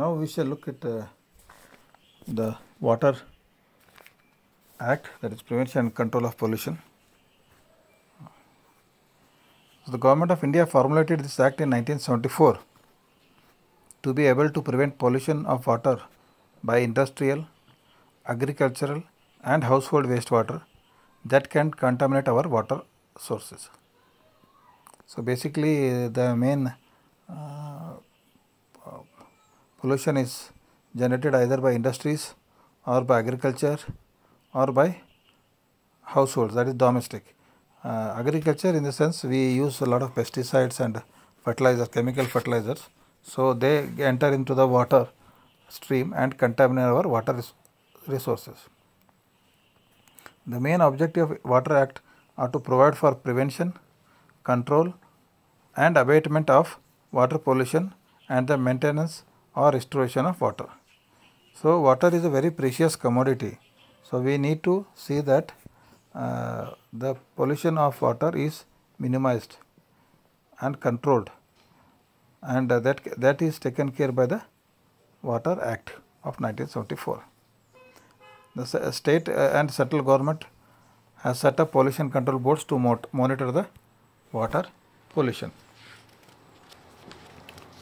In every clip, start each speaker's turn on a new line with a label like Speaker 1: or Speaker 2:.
Speaker 1: now we shall look at uh, the water act that is prevention and control of pollution so the government of india formulated this act in 1974 to be able to prevent pollution of water by industrial agricultural and household wastewater that can contaminate our water sources so basically uh, the main uh, pollution is generated either by industries or by agriculture or by households that is domestic. Uh, agriculture in the sense we use a lot of pesticides and fertilizers, chemical fertilizers. So, they enter into the water stream and contaminate our water res resources. The main objective of Water Act are to provide for prevention, control and abatement of water pollution and the maintenance or restoration of water. So, water is a very precious commodity. So, we need to see that uh, the pollution of water is minimized and controlled and uh, that, that is taken care by the Water Act of 1974. The uh, state uh, and central government has set up pollution control boards to monitor the water pollution.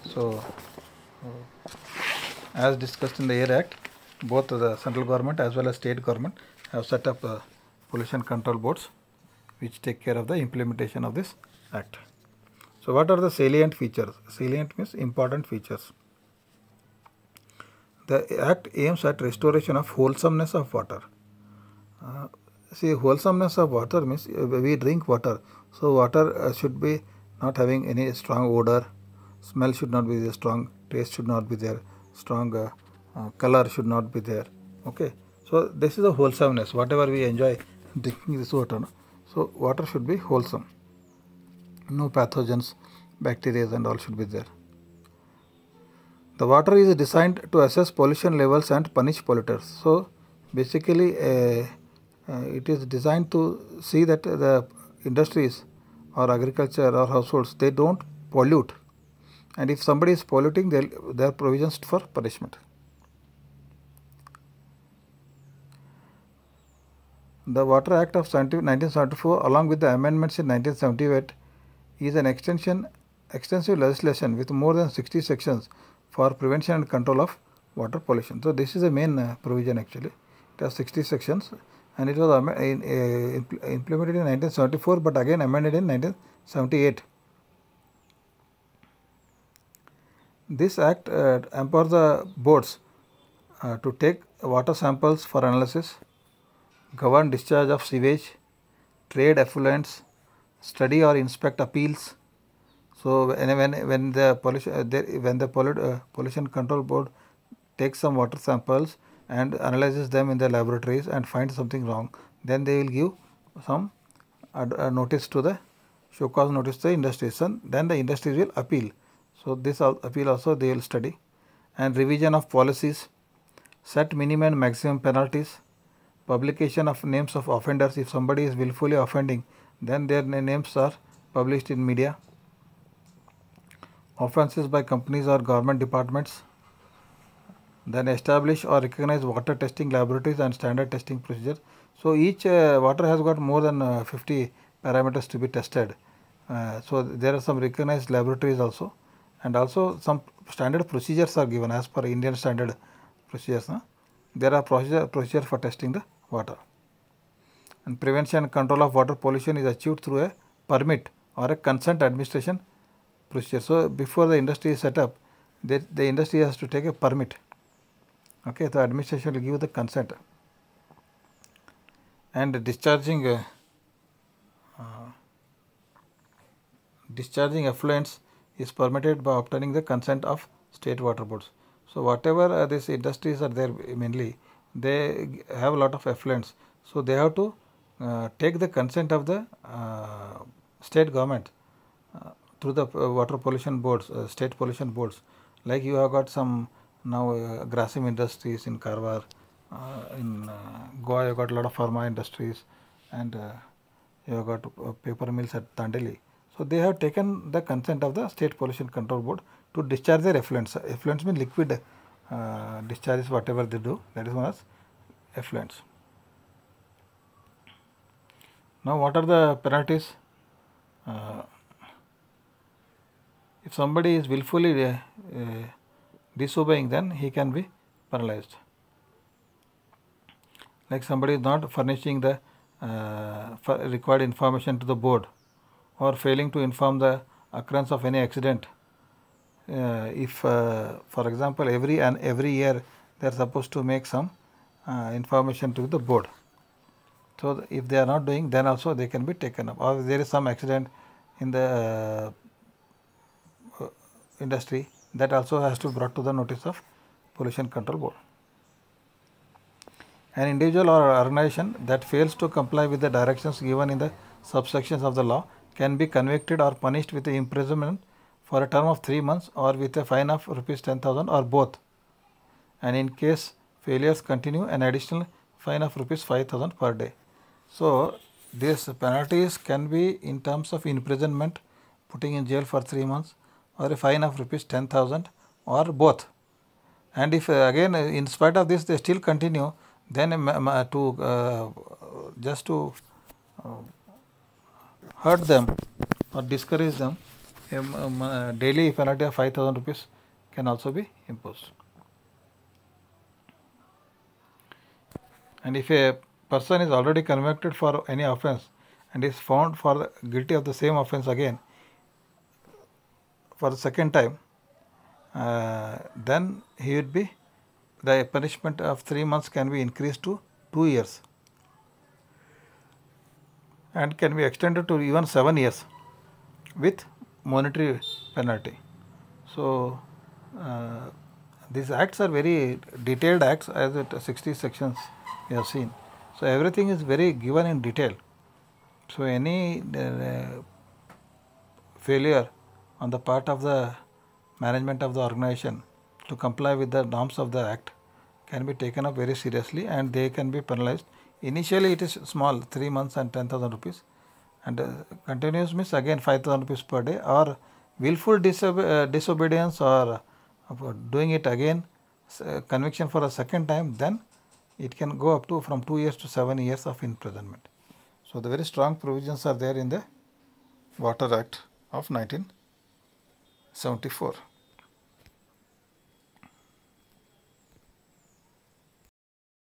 Speaker 1: So, as discussed in the Air Act, both the central government as well as state government have set up uh, pollution control boards which take care of the implementation of this act. So what are the salient features? Salient means important features. The act aims at restoration of wholesomeness of water. Uh, see wholesomeness of water means uh, we drink water. So water uh, should be not having any strong odor smell should not be there strong taste should not be there strong uh, uh, color should not be there okay so this is a wholesomeness whatever we enjoy drinking this water no? so water should be wholesome no pathogens bacteria and all should be there the water is designed to assess pollution levels and punish polluters so basically uh, uh it is designed to see that the industries or agriculture or households they don't pollute and if somebody is polluting there are provisions for punishment. The Water Act of 1974 along with the amendments in 1978 is an extension extensive legislation with more than 60 sections for prevention and control of water pollution. So this is the main uh, provision actually. It has 60 sections and it was in, uh, implemented in 1974 but again amended in 1978. This act uh, empowers the boards uh, to take water samples for analysis, govern discharge of sewage, trade effluents, study or inspect appeals. So when when, when the pollution uh, when the uh, pollution control board takes some water samples and analyzes them in the laboratories and finds something wrong, then they will give some uh, notice to the show cause notice to the industry. Then the industry will appeal. So, this appeal also they will study and revision of policies, set minimum and maximum penalties, publication of names of offenders if somebody is willfully offending then their names are published in media, offences by companies or government departments, then establish or recognize water testing laboratories and standard testing procedure. So each uh, water has got more than uh, 50 parameters to be tested. Uh, so there are some recognized laboratories also and also some standard procedures are given as per Indian standard procedures. There are procedure, procedures for testing the water. And prevention and control of water pollution is achieved through a permit or a consent administration procedure. So, before the industry is set up, the industry has to take a permit. Okay, the administration will give the consent. And discharging uh, uh, discharging effluents is permitted by obtaining the consent of state water boards. So whatever uh, these industries are there mainly, they have a lot of effluents. So they have to uh, take the consent of the uh, state government uh, through the uh, water pollution boards, uh, state pollution boards. Like you have got some now uh, industries in Karwar, in Goa you got a lot of pharma industries and you have got paper mills at Tandeli. So, they have taken the consent of the state pollution control board to discharge their effluents. Effluents mean liquid uh, discharges whatever they do that is known as effluents. Now, what are the penalties? Uh, if somebody is willfully uh, uh disobeying then he can be penalized. Like somebody is not furnishing the uh, required information to the board or failing to inform the occurrence of any accident. Uh, if uh, for example every and every year they are supposed to make some uh, information to the board. So if they are not doing then also they can be taken up or if there is some accident in the uh, industry that also has to be brought to the notice of pollution control board. An individual or organization that fails to comply with the directions given in the subsections of the law can be convicted or punished with imprisonment for a term of 3 months or with a fine of rupees 10000 or both and in case failures continue an additional fine of rupees 5000 per day so these penalties can be in terms of imprisonment putting in jail for 3 months or a fine of rupees 10000 or both and if uh, again in spite of this they still continue then uh, to uh, just to uh, hurt them or discourage them, a daily penalty of 5000 rupees can also be imposed. And if a person is already convicted for any offense and is found for guilty of the same offense again for the second time, uh, then he would be the punishment of 3 months can be increased to 2 years and can be extended to even 7 years with monetary penalty. So, uh, these acts are very detailed acts as 60 sections we have seen. So, everything is very given in detail. So, any uh, failure on the part of the management of the organization to comply with the norms of the act can be taken up very seriously and they can be penalized Initially it is small 3 months and 10,000 rupees and uh, continuous means again 5000 rupees per day or willful disobe uh, disobedience or uh, doing it again uh, conviction for a second time then it can go up to from 2 years to 7 years of imprisonment. So, the very strong provisions are there in the Water Act of 1974.